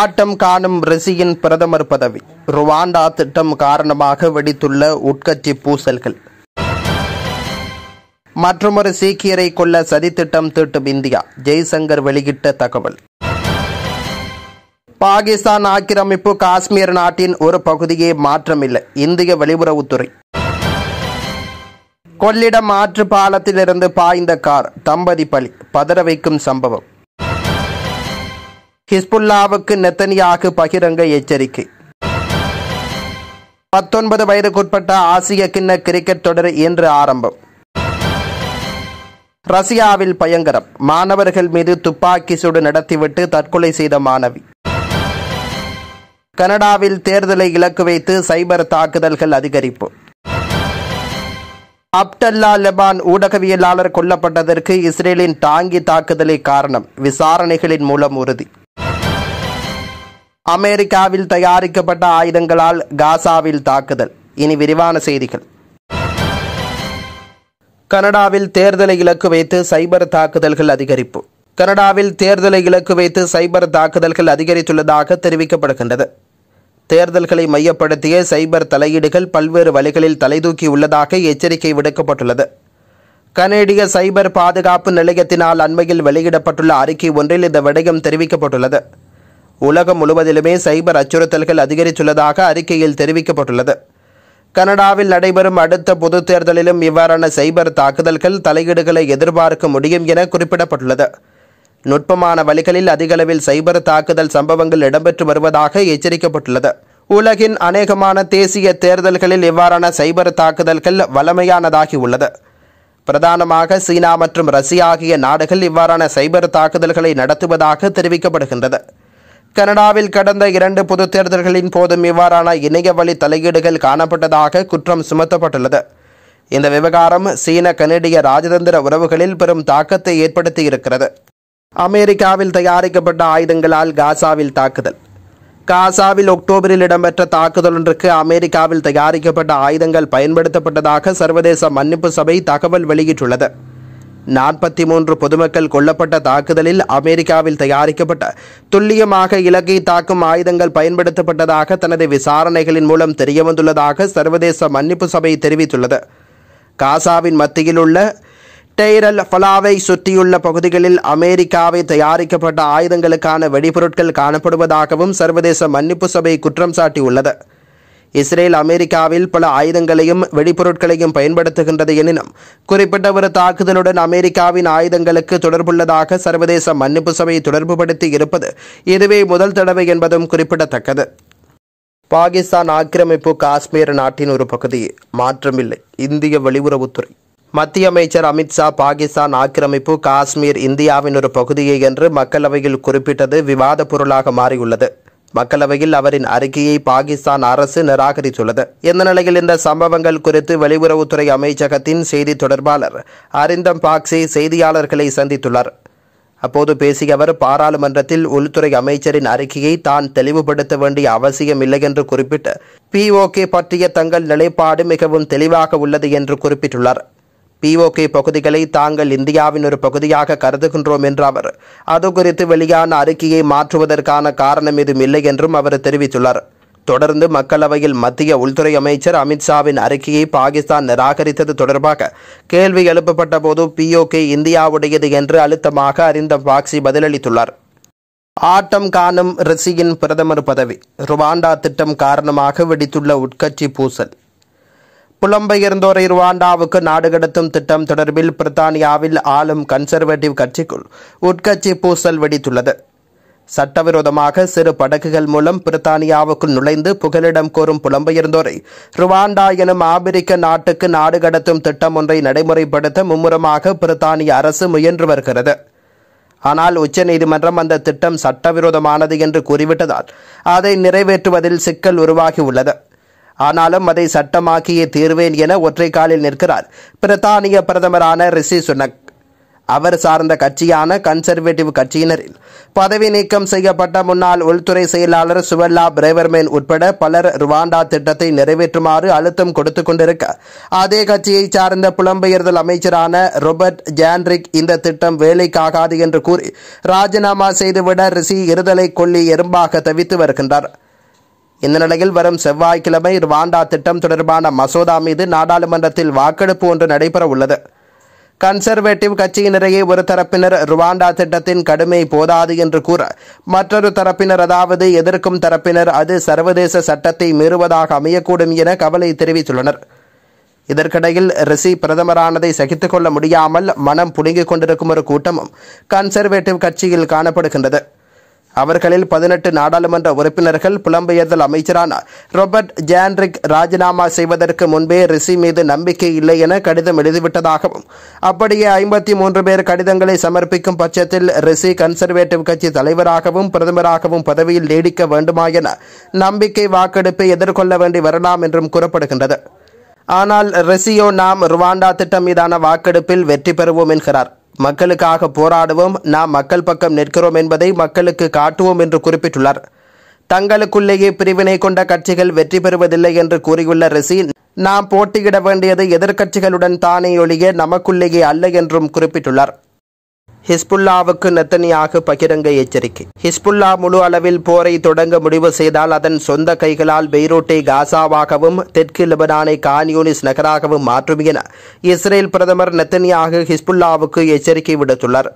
ஆட்டம் காணும் ரிசியின் பிரதமர் பதவி ருவாண்டா திட்டம் காரணமாக வெடித்துள்ள உட்கட்சி பூசல்கள் மற்றொரு சீக்கியரை கொள்ள சதித்திட்டம் தீட்டும் இந்தியா ஜெய்சங்கர் வெளியிட்ட தகவல் பாகிஸ்தான் ஆக்கிரமிப்பு காஷ்மீர் நாட்டின் ஒரு பகுதியே மாற்றமில்லை இந்திய வெளியுறவுத்துறை கொள்ளிடம் ஆற்று பாலத்திலிருந்து பாய்ந்த கார் தம்பதி பலி பதற வைக்கும் சம்பவம் ஹிஸ்புல்லாவுக்கு நெத்தனியாக பகிரங்க எச்சரிக்கை பத்தொன்பது வயதுக்குட்பட்ட ஆசிய கிண்ண கிரிக்கெட் தொடர் இன்று ஆரம்பம் ரஷ்யாவில் பயங்கரம் மாணவர்கள் மீது துப்பாக்கி சூடு நடத்திவிட்டு தற்கொலை செய்த மாணவி கனடாவில் தேர்தலை இலக்கு வைத்து சைபர் தாக்குதல்கள் அதிகரிப்பு அப்டல்லா லெபான் ஊடகவியலாளர் கொல்லப்பட்டதற்கு இஸ்ரேலின் டாங்கி தாக்குதலை காரணம் விசாரணைகளின் மூலம் உறுதி அமெரிக்காவில் தயாரிக்கப்பட்ட ஆயுதங்களால் காசாவில் தாக்குதல் இனி விரிவான செய்திகள் கனடாவில் தேர்தலை இலக்கு வைத்து சைபர் தாக்குதல்கள் அதிகரிப்பு கனடாவில் தேர்தலை இலக்கு வைத்து சைபர் தாக்குதல்கள் அதிகரித்துள்ளதாக தெரிவிக்கப்படுகின்றது தேர்தல்களை மையப்படுத்திய சைபர் தலையீடுகள் பல்வேறு வழிகளில் தலைதூக்கி உள்ளதாக எச்சரிக்கை விடுக்கப்பட்டுள்ளது கனேடிய சைபர் பாதுகாப்பு நிலையத்தினால் அண்மையில் வெளியிடப்பட்டுள்ள அறிக்கை ஒன்றில் இந்த விடயம் தெரிவிக்கப்பட்டுள்ளது உலகம் முழுவதிலுமே சைபர் அச்சுறுத்தல்கள் அதிகரித்துள்ளதாக அறிக்கையில் தெரிவிக்கப்பட்டுள்ளது கனடாவில் நடைபெறும் அடுத்த பொது தேர்தலிலும் இவ்வாறான சைபர் தாக்குதல்கள் தலையீடுகளை எதிர்பார்க்க முடியும் என குறிப்பிடப்பட்டுள்ளது நுட்பமான வழிகளில் அதிகளவில் சைபர் தாக்குதல் சம்பவங்கள் இடம்பெற்று வருவதாக எச்சரிக்கப்பட்டுள்ளது உலகின் அநேகமான தேசிய தேர்தல்களில் இவ்வாறான சைபர் தாக்குதல்கள் வலமையானதாகி உள்ளது பிரதானமாக சீனா மற்றும் ரஷ்யா ஆகிய நாடுகள் இவ்வாறான சைபர் தாக்குதல்களை நடத்துவதாக தெரிவிக்கப்படுகின்றது கனடாவில் கடந்த இரண்டு பொது தேர்தல்களின் போதும் இவ்வாறான இணைய வழி தலையீடுகள் காணப்பட்டதாக குற்றம் சுமத்தப்பட்டுள்ளது இந்த விவகாரம் சீன கனடிய ராஜதந்திர உறவுகளில் பெரும் தாக்கத்தை ஏற்படுத்தி இருக்கிறது அமெரிக்காவில் தயாரிக்கப்பட்ட ஆயுதங்களால் காசாவில் தாக்குதல் காசாவில் அக்டோபரில் இடம்பெற்ற தாக்குதல் ஒன்றுக்கு அமெரிக்காவில் தயாரிக்கப்பட்ட ஆயுதங்கள் பயன்படுத்தப்பட்டதாக சர்வதேச மன்னிப்பு சபை தகவல் வெளியிட்டுள்ளது நாற்பத்தி மூன்று பொதுமக்கள் கொல்லப்பட்ட தாக்குதலில் அமெரிக்காவில் தயாரிக்கப்பட்ட துல்லியமாக இலக்கை தாக்கும் ஆயுதங்கள் பயன்படுத்தப்பட்டதாக தனது விசாரணைகளின் மூலம் தெரியவந்துள்ளதாக சர்வதேச மன்னிப்பு சபை தெரிவித்துள்ளது காசாவின் மத்தியில் உள்ள டெய்ரல் ஃபலாவை சுற்றியுள்ள பகுதிகளில் அமெரிக்காவை தயாரிக்கப்பட்ட ஆயுதங்களுக்கான வெடிபொருட்கள் காணப்படுவதாகவும் சர்வதேச மன்னிப்பு சபை குற்றம் சாட்டியுள்ளது இஸ்ரேல் அமெரிக்காவில் பல ஆயுதங்களையும் வெடிபொருட்களையும் பயன்படுத்துகின்றது எனினும் குறிப்பிட்ட ஒரு தாக்குதலுடன் அமெரிக்காவின் ஆயுதங்களுக்கு தொடர்புள்ளதாக சர்வதேச மன்னிப்பு சபை தொடர்புபடுத்தி இருப்பது இதுவே முதல் தடவை என்பதும் குறிப்பிடத்தக்கது பாகிஸ்தான் ஆக்கிரமிப்பு காஷ்மீர் நாட்டின் ஒரு பகுதி மாற்றமில்லை இந்திய வெளியுறவுத்துறை மத்திய அமைச்சர் அமித்ஷா பாகிஸ்தான் ஆக்கிரமிப்பு காஷ்மீர் இந்தியாவின் ஒரு பகுதியை என்று மக்களவையில் குறிப்பிட்டது விவாத பொருளாக மாறியுள்ளது மக்களவையில் அவரின் அறிக்கையை பாகிஸ்தான் அரசு நிராகரித்துள்ளது இந்த நிலையில் இந்த சம்பவங்கள் குறித்து வெளியுறவுத்துறை அமைச்சகத்தின் செய்தி தொடர்பாளர் அரிந்தம் பாக்சி செய்தியாளர்களை சந்தித்துள்ளார் அப்போது பேசிய அவர் பாராளுமன்றத்தில் உள்துறை அமைச்சரின் அறிக்கையை தான் தெளிவுபடுத்த வேண்டிய அவசியம் இல்லை என்று குறிப்பிட்டு பிஓகே பற்றிய தங்கள் நிலைப்பாடு மிகவும் தெளிவாக உள்ளது என்று குறிப்பிட்டுள்ளார் பிஓகே பகுதிகளை தாங்கள் இந்தியாவின் ஒரு பகுதியாக கருதுகின்றோம் என்ற அவர் அது குறித்து வெளியான அறிக்கையை மாற்றுவதற்கான காரணம் எதுவும் இல்லை என்றும் அவர் தெரிவித்துள்ளார் தொடர்ந்து மக்களவையில் மத்திய உள்துறை அமைச்சர் அமித்ஷாவின் அறிக்கையை பாகிஸ்தான் நிராகரித்தது தொடர்பாக கேள்வி எழுப்பப்பட்ட போது பிஓகே இந்தியாவுடையது என்று அழுத்தமாக அறிந்த பாக்ஸி பதிலளித்துள்ளார் ஆட்டம் காணும் ரிஷியின் பிரதமர் பதவி ருவாண்டா திட்டம் காரணமாக வெடித்துள்ள உட்கட்சி பூசல் புலம்பெயர்ந்தோரை ருவாண்டாவுக்கு நாடு கடத்தும் திட்டம் தொடர்பில் பிரித்தானியாவில் ஆளும் கன்சர்வேட்டிவ் கட்சிக்குள் உட்கட்சி பூசல் வெடித்துள்ளது சட்டவிரோதமாக சிறு படகுகள் மூலம் பிரித்தானியாவுக்குள் நுழைந்து புகலிடம் கோரும் புலம்பெயர்ந்தோரை ருவாண்டா எனும் ஆப்பிரிக்க நாட்டுக்கு நாடு கடத்தும் திட்டம் ஒன்றை நடைமுறைப்படுத்த மும்முரமாக பிரித்தானிய அரசு முயன்று வருகிறது ஆனால் உச்சநீதிமன்றம் அந்த திட்டம் சட்டவிரோதமானது என்று கூறிவிட்டதால் அதை நிறைவேற்றுவதில் சிக்கல் உருவாகியுள்ளது ஆனாலும் அதை சட்டமாக்கியே தீர்வேன் என ஒற்றை காலில் நிற்கிறார் பிரித்தானிய பிரதமரான ரிஷி சுனக் அவர் சார்ந்த கட்சியான கன்சர்வேட்டிவ் கட்சியினரில் பதவி நீக்கம் செய்யப்பட்ட முன்னாள் உள்துறை செயலாளர் சுவல்லா பிரேவர்மேன் உட்பட பலர் ருவாண்டா திட்டத்தை நிறைவேற்றுமாறு அழுத்தம் கொடுத்து கொண்டிருக்க அதே கட்சியை சார்ந்த புலம்பெயர்தல் அமைச்சரான ரொபர்ட் ஜான்ரிக் இந்த திட்டம் வேலைக்காகாது என்று கூறி ராஜினாமா செய்துவிட ரிஷி இருதலை கொல்லி எறும்பாக தவித்து வருகின்றார் இந்த நிலையில் வரும் செவ்வாய்க்கிழமை ருவாண்டா திட்டம் தொடர்பான மசோதா மீது நாடாளுமன்றத்தில் வாக்கெடுப்பு ஒன்று நடைபெற உள்ளது கன்சர்வேட்டிவ் கட்சியினரையே ஒரு தரப்பினர் ருவாண்டா திட்டத்தின் கடுமை போதாது என்று கூற மற்றொரு தரப்பினர் அதாவது எதிர்க்கும் தரப்பினர் அது சர்வதேச சட்டத்தை மீறுவதாக அமையக்கூடும் என கவலை தெரிவித்துள்ளனர் இதற்கிடையில் ரிசி பிரதமரானதை சகித்துக் கொள்ள முடியாமல் மனம் புடுங்கிக் கொண்டிருக்கும் ஒரு கூட்டமும் கன்சர்வேட்டிவ் கட்சியில் காணப்படுகின்றது அவர்களில் பதினெட்டு நாடாளுமன்ற உறுப்பினர்கள் புலம்பெயர்தல் அமைச்சரான ரொபர்ட் ஜான்ரிக் ராஜினாமா செய்வதற்கு முன்பே ரிசி மீது நம்பிக்கை இல்லை என கடிதம் எழுதிவிட்டதாகவும் அப்படியே ஐம்பத்தி மூன்று பேர் கடிதங்களை சமர்ப்பிக்கும் பட்சத்தில் ரிசி கன்சர்வேட்டிவ் கட்சி தலைவராகவும் பிரதமராகவும் பதவியில் நீடிக்க வேண்டுமா என நம்பிக்கை வாக்கெடுப்பை எதிர்கொள்ள வேண்டி வரலாம் என்றும் கூறப்படுகின்றது ஆனால் ரெசியோ நாம் ருவாண்டா திட்டம் மீதான வாக்கெடுப்பில் வெற்றி பெறுவோம் என்கிறார் மக்களுக்காக போராடுவோம் நாம் மக்கள் பக்கம் நிற்கிறோம் என்பதை மக்களுக்கு காட்டுவோம் என்று குறிப்பிட்டுள்ளார் தங்களுக்குள்ளேயே பிரிவினை கொண்ட கட்சிகள் வெற்றி பெறுவதில்லை என்று கூறியுள்ள ரிசி நாம் போட்டியிட வேண்டியது எதிர்க்கட்சிகளுடன் தானே ஒழிய நமக்குள்ளேயே அல்ல என்றும் குறிப்பிட்டுள்ளார் ஹிஸ்புல்லாவுக்கு நெத்தனியாக பகிரங்க எச்சரிக்கை ஹிஸ்புல்லா முழு அளவில் போரை தொடங்க முடிவு செய்தால் அதன் சொந்த கைகளால் பெய்ரூட்டை காசாவாகவும் தெற்கு லெபனானை கான்யூனிஸ் நகராகவும் மாற்றும் என இஸ்ரேல் பிரதமர் நெத்தனியாக ஹிஸ்புல்லாவுக்கு எச்சரிக்கை விடுத்துள்ளார்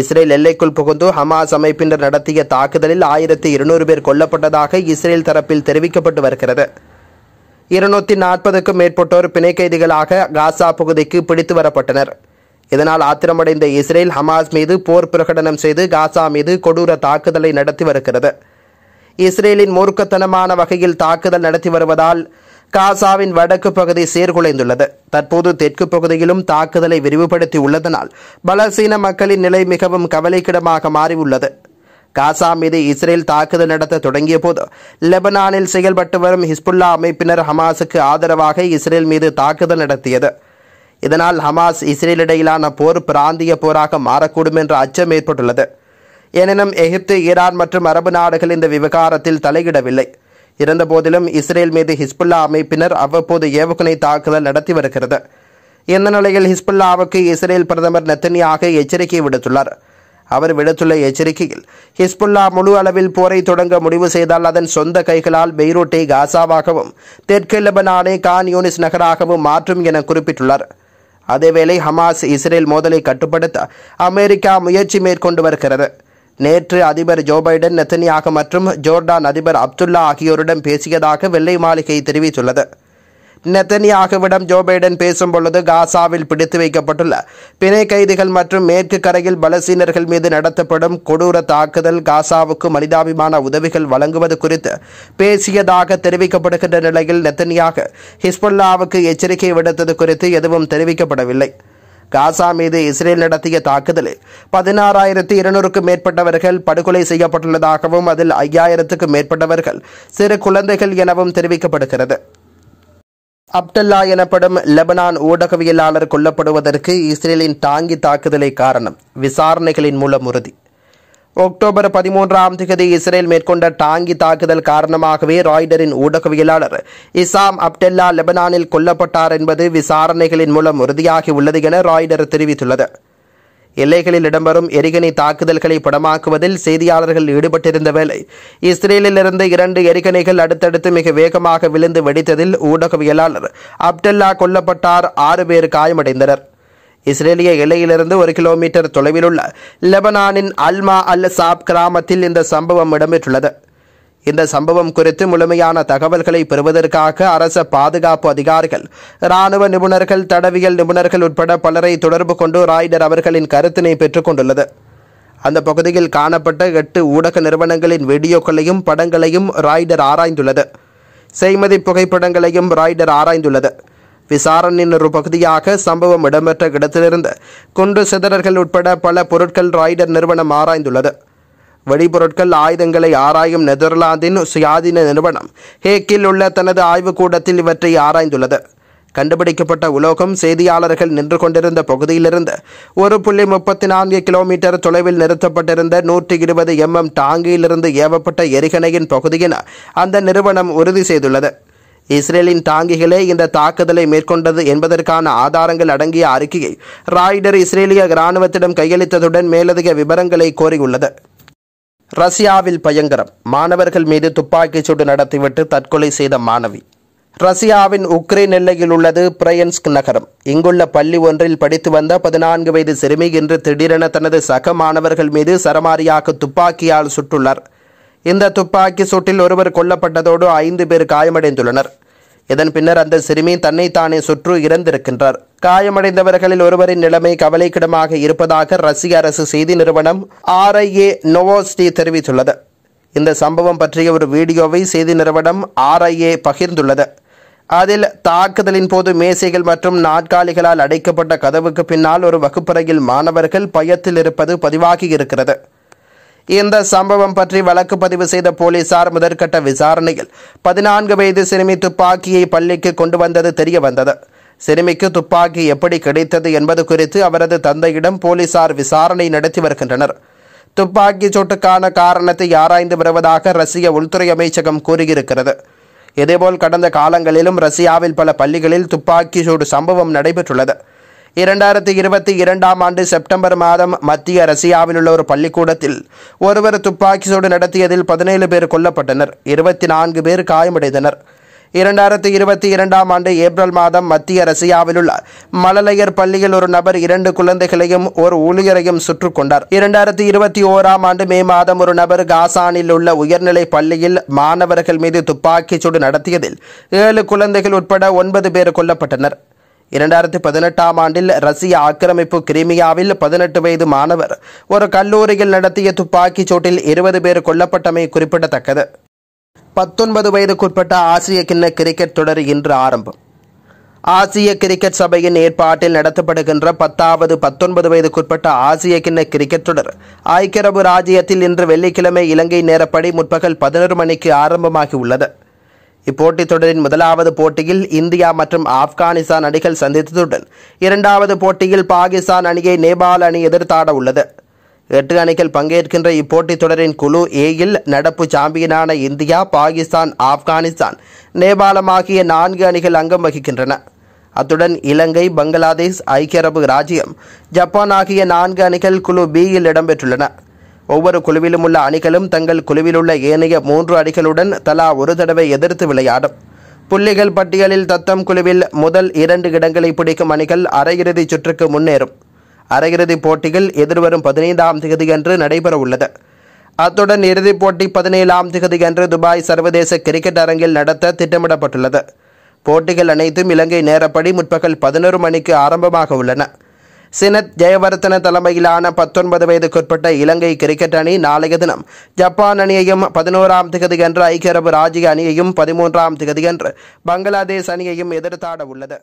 இஸ்ரேல் எல்லைக்குள் புகுந்து ஹமாஸ் அமைப்பினர் நடத்திய தாக்குதலில் ஆயிரத்தி இருநூறு பேர் கொல்லப்பட்டதாக இஸ்ரேல் தரப்பில் தெரிவிக்கப்பட்டு வருகிறது இருநூத்தி நாற்பதுக்கும் மேற்பட்டோர் பிணைக்கைதிகளாக காசா பகுதிக்கு பிடித்து வரப்பட்டனர் இதனால் ஆத்திரமடைந்த இஸ்ரேல் ஹமாஸ் மீது போர் பிரகடனம் செய்து காசா மீது கொடூர தாக்குதலை நடத்தி வருகிறது இஸ்ரேலின் மூர்க்கத்தனமான வகையில் தாக்குதல் நடத்தி வருவதால் காசாவின் வடக்கு பகுதி சீர்குலைந்துள்ளது தற்போது தெற்கு பகுதியிலும் தாக்குதலை விரிவுபடுத்தி உள்ளதனால் பலசீன மக்களின் நிலை மிகவும் கவலைக்கிடமாக மாறியுள்ளது காசா மீது இஸ்ரேல் தாக்குதல் நடத்த தொடங்கிய போது லெபனானில் செயல்பட்டு வரும் ஹிஸ்புல்லா அமைப்பினர் ஹமாஸுக்கு ஆதரவாக இஸ்ரேல் மீது தாக்குதல் நடத்தியது இதனால் ஹமாஸ் இஸ்ரேல் இடையிலான போர் பிராந்திய போராக மாறக்கூடும் என்ற அச்சம் ஏற்பட்டுள்ளது எனினும் எகிப்து ஈரான் மற்றும் அரபு நாடுகள் இந்த விவகாரத்தில் தலையிடவில்லை இருந்தபோதிலும் இஸ்ரேல் மீது ஹிஸ்புல்லா அமைப்பினர் அவ்வப்போது ஏவுகணை தாக்குதல் நடத்தி வருகிறது இந்த நிலையில் ஹிஸ்புல்லாவுக்கு இஸ்ரேல் பிரதமர் நெத்தனியாக எச்சரிக்கை விடுத்துள்ளார் அவர் விடுத்துள்ள எச்சரிக்கையில் ஹிஸ்புல்லா முழு அளவில் போரை தொடங்க முடிவு செய்தால் அதன் சொந்த கைகளால் பெய்ரூட்டை காசாவாகவும் தெற்கு லெபனானை கான் யூனிஸ் நகராகவும் மாற்றும் என குறிப்பிட்டுள்ளார் அதேவேளை ஹமாஸ் இஸ்ரேல் மோதலை கட்டுப்படுத்த அமெரிக்கா முயற்சி மேற்கொண்டு வருகிறது நேற்று அதிபர் ஜோ பைடன் நெத்தனியாக மற்றும் ஜோர்டான் அதிபர் அப்துல்லா ஆகியோருடன் பேசியதாக வெள்ளை மாளிகை தெரிவித்துள்ளது நெத்தனியாகுவிடம் ஜோ பைடன் பேசும் பொழுது காசாவில் பிடித்து வைக்கப்பட்டுள்ள பிணை கைதிகள் மற்றும் மேற்கு கரையில் பலசீனர்கள் மீது நடத்தப்படும் கொடூர தாக்குதல் காசாவுக்கு மனிதாபிமான உதவிகள் வழங்குவது குறித்து பேசியதாக தெரிவிக்கப்படுகின்ற நிலையில் நெத்தனியாக ஹிஸ்புல்லாவுக்கு எச்சரிக்கை விடுத்தது குறித்து எதுவும் தெரிவிக்கப்படவில்லை காசா மீது இஸ்ரேல் நடத்திய தாக்குதலில் பதினாறாயிரத்தி இருநூறுக்கும் மேற்பட்டவர்கள் படுகொலை செய்யப்பட்டுள்ளதாகவும் அதில் ஐயாயிரத்துக்கும் மேற்பட்டவர்கள் சிறு குழந்தைகள் எனவும் தெரிவிக்கப்படுகிறது அப்டல்லா எனப்படும் லெபனான் ஊடகவியலாளர் கொல்லப்படுவதற்கு இஸ்ரேலின் டாங்கி தாக்குதலை காரணம் விசாரணைகளின் மூலம் உறுதி அக்டோபர் பதிமூன்றாம் தேதி இஸ்ரேல் மேற்கொண்ட டாங்கி தாக்குதல் காரணமாகவே ராய்டரின் ஊடகவியலாளர் இசாம் அப்டெல்லா லெபனானில் கொல்லப்பட்டார் என்பது விசாரணைகளின் மூலம் உறுதியாகி உள்ளது என ராய்டர் தெரிவித்துள்ளது எல்லைகளில் இடம்பெறும் எரிகணை தாக்குதல்களை படமாக்குவதில் செய்தியாளர்கள் ஈடுபட்டிருந்த வேளை இஸ்ரேலிலிருந்து இரண்டு எரிகணைகள் அடுத்தடுத்து மிக வேகமாக விழுந்து வெடித்ததில் ஊடகவியலாளர் அப்டெல்லா கொல்லப்பட்டார் ஆறு பேர் காயமடைந்தனர் இஸ்ரேலிய எல்லையிலிருந்து ஒரு கிலோமீட்டர் தொலைவில் உள்ள லெபனானின் அல்மா அல் சாப் கிராமத்தில் இந்த சம்பவம் இடம்பெற்றுள்ளது இந்த சம்பவம் குறித்து முழுமையான தகவல்களை பெறுவதற்காக அரச பாதுகாப்பு அதிகாரிகள் ராணுவ நிபுணர்கள் தடவியல் நிபுணர்கள் உட்பட பலரை தொடர்பு கொண்டு ராய்டர் அவர்களின் கருத்தினை பெற்றுக்கொண்டுள்ளது அந்த பகுதியில் காணப்பட்ட எட்டு ஊடக நிறுவனங்களின் வீடியோக்களையும் படங்களையும் ராய்டர் ஆராய்ந்துள்ளது செய்மதி புகைப்படங்களையும் ராய்டர் ஆராய்ந்துள்ளது விசாரணையின் ஒரு பகுதியாக சம்பவம் இடம்பெற்ற இடத்திலிருந்து குண்டு சிதறர்கள் உட்பட பல பொருட்கள் ராய்டர் நிறுவனம் ஆராய்ந்துள்ளது வெடிபொருட்கள் ஆயுதங்களை ஆராயும் நெதர்லாந்தின் சுயாதீன நிறுவனம் ஹேக்கில் உள்ள தனது ஆய்வுக்கூடத்தில் இவற்றை ஆராய்ந்துள்ளது கண்டுபிடிக்கப்பட்ட உலோகம் செய்தியாளர்கள் நின்று கொண்டிருந்த பகுதியிலிருந்து ஒரு புள்ளி முப்பத்தி நான்கு கிலோமீட்டர் தொலைவில் நிறுத்தப்பட்டிருந்த நூற்றி இருபது எம்எம் டாங்கியிலிருந்து ஏவப்பட்ட எரிகணையின் பகுதியின அந்த நிறுவனம் உறுதி செய்துள்ளது இஸ்ரேலின் டாங்கிகளே இந்த தாக்குதலை மேற்கொண்டது என்பதற்கான ஆதாரங்கள் அடங்கிய அறிக்கையை ராய்டர் இஸ்ரேலிய இராணுவத்திடம் கையளித்ததுடன் மேலதிக விவரங்களை கோரியுள்ளது ரஷ்யாவில் பயங்கரம் மாணவர்கள் மீது துப்பாக்கிச் சூடு நடத்திவிட்டு தற்கொலை செய்த மாணவி ரஷ்யாவின் உக்ரைன் எல்லையில் உள்ளது பிரயன்ஸ்க் நகரம் இங்குள்ள பள்ளி ஒன்றில் படித்து வந்த பதினான்கு வயது சிறுமி இன்று திடீரென தனது சக மாணவர்கள் மீது சரமாரியாக துப்பாக்கியால் சுட்டுள்ளார் இந்த துப்பாக்கி சூட்டில் ஒருவர் கொல்லப்பட்டதோடு ஐந்து பேர் காயமடைந்துள்ளனர் இதன் பின்னர் அந்த சிறுமி தன்னைத்தானே சுற்று இறந்திருக்கின்றார் காயமடைந்தவர்களில் ஒருவரின் நிலைமை கவலைக்கிடமாக இருப்பதாக ரஷ்ய அரசு செய்தி நிறுவனம் ஆர்ஐஏ நோவோஸ்டி தெரிவித்துள்ளது இந்த சம்பவம் பற்றிய ஒரு வீடியோவை செய்தி நிறுவனம் ஆர்ஐஏ பகிர்ந்துள்ளது அதில் தாக்குதலின் போது மேசைகள் மற்றும் நாற்காலிகளால் அடைக்கப்பட்ட கதவுக்கு பின்னால் ஒரு வகுப்பறையில் மாணவர்கள் பயத்தில் இருப்பது பதிவாகி இருக்கிறது இந்த சம்பவம் பற்றி வழக்கு பதிவு செய்த போலீசார் முதற்கட்ட விசாரணையில் பதினான்கு வயது சிறுமி துப்பாக்கியை பள்ளிக்கு கொண்டு வந்தது தெரிய வந்தது சிறுமிக்கு துப்பாக்கி எப்படி கிடைத்தது என்பது குறித்து அவரது தந்தையிடம் போலீசார் விசாரணை நடத்தி வருகின்றனர் துப்பாக்கி சூட்டுக்கான காரணத்தை ஆராய்ந்து வருவதாக ரஷ்ய உள்துறை அமைச்சகம் கூறியிருக்கிறது இதேபோல் கடந்த காலங்களிலும் ரஷ்யாவில் பல பள்ளிகளில் துப்பாக்கி சூடு சம்பவம் நடைபெற்றுள்ளது இரண்டாயிரத்தி இருபத்தி இரண்டாம் ஆண்டு செப்டம்பர் மாதம் மத்திய ரஷ்யாவில் உள்ள ஒரு பள்ளிக்கூடத்தில் ஒருவர் துப்பாக்கி சூடு நடத்தியதில் பதினேழு பேர் கொல்லப்பட்டனர் இருபத்தி நான்கு பேர் காயமடைந்தனர் இரண்டாயிரத்தி இருபத்தி இரண்டாம் ஆண்டு ஏப்ரல் மாதம் மத்திய ரஷ்யாவில் உள்ள மலலையர் பள்ளியில் ஒரு நபர் இரண்டு குழந்தைகளையும் ஒரு ஊழியரையும் சுற்றுக் கொண்டார் இரண்டாயிரத்தி இருபத்தி ஓராம் ஆண்டு மே மாதம் ஒரு நபர் காசானில் உள்ள உயர்நிலை பள்ளியில் மாணவர்கள் மீது துப்பாக்கிச் சூடு நடத்தியதில் ஏழு குழந்தைகள் உட்பட ஒன்பது பேர் கொல்லப்பட்டனர் இரண்டாயிரத்தி பதினெட்டாம் ஆண்டில் ரஷ்ய ஆக்கிரமிப்பு கிரிமியாவில் பதினெட்டு வயது மாணவர் ஒரு கல்லூரியில் நடத்திய துப்பாக்கிச் சூட்டில் இருபது பேர் கொல்லப்பட்டமை குறிப்பிடத்தக்கது பத்தொன்பது வயதுக்குட்பட்ட ஆசிய கிண்ண கிரிக்கெட் தொடர் இன்று ஆரம்பம் ஆசிய கிரிக்கெட் சபையின் ஏற்பாட்டில் நடத்தப்படுகின்ற பத்தாவது பத்தொன்பது வயதுக்குட்பட்ட ஆசிய கிண்ண கிரிக்கெட் தொடர் ஐக்கிய அரபு ராஜ்யத்தில் இன்று வெள்ளிக்கிழமை இலங்கை நேரப்படி முற்பகல் பதினொரு மணிக்கு ஆரம்பமாகி உள்ளது இப்போட்டித் தொடரின் முதலாவது போட்டியில் இந்தியா மற்றும் ஆப்கானிஸ்தான் அணிகள் சந்தித்ததுடன் இரண்டாவது போட்டியில் பாகிஸ்தான் அணியை நேபாள் அணி எதிர்த்தாட உள்ளது எட்டு அணிகள் பங்கேற்கின்ற இப்போட்டித் தொடரின் குழு ஏயில் நடப்பு சாம்பியனான இந்தியா பாகிஸ்தான் ஆப்கானிஸ்தான் நேபாளம் ஆகிய நான்கு அணிகள் அங்கம் வகிக்கின்றன அத்துடன் இலங்கை பங்களாதேஷ் ஐக்கிய அரபு ராஜ்யம் ஜப்பான் ஆகிய நான்கு அணிகள் குழு பியில் இடம்பெற்றுள்ளன ஒவ்வொரு குழுவிலும் உள்ள அணிகளும் தங்கள் குழுவிலுள்ள ஏனைய மூன்று அணிகளுடன் தலா ஒரு தடவை எதிர்த்து விளையாடும் புள்ளிகள் பட்டியலில் தத்தம் குழுவில் முதல் இரண்டு இடங்களை பிடிக்கும் அணிகள் அரையிறுதி சுற்றுக்கு முன்னேறும் அரையிறுதி போட்டிகள் எதிர்வரும் பதினைந்தாம் தேதியன்று நடைபெறவுள்ளது அத்துடன் இறுதிப் போட்டி பதினேழாம் தேதியன்று துபாய் சர்வதேச கிரிக்கெட் அரங்கில் நடத்த திட்டமிடப்பட்டுள்ளது போட்டிகள் அனைத்தும் இலங்கை நேரப்படி முற்பகல் பதினொரு மணிக்கு ஆரம்பமாக உள்ளன சினத் ஜெயவர்த்தன தலைமையிலான பத்தொன்பது வயதுக்குட்பட்ட இலங்கை கிரிக்கெட் அணி நாளைய தினம் ஜப்பான் அணியையும் பதினோராம் என்று ஐக்கிய அரபு ராஜ்ய அணியையும் பதிமூன்றாம் என்று பங்களாதேஷ் அணியையும் எதிர்த்தாட உள்ளது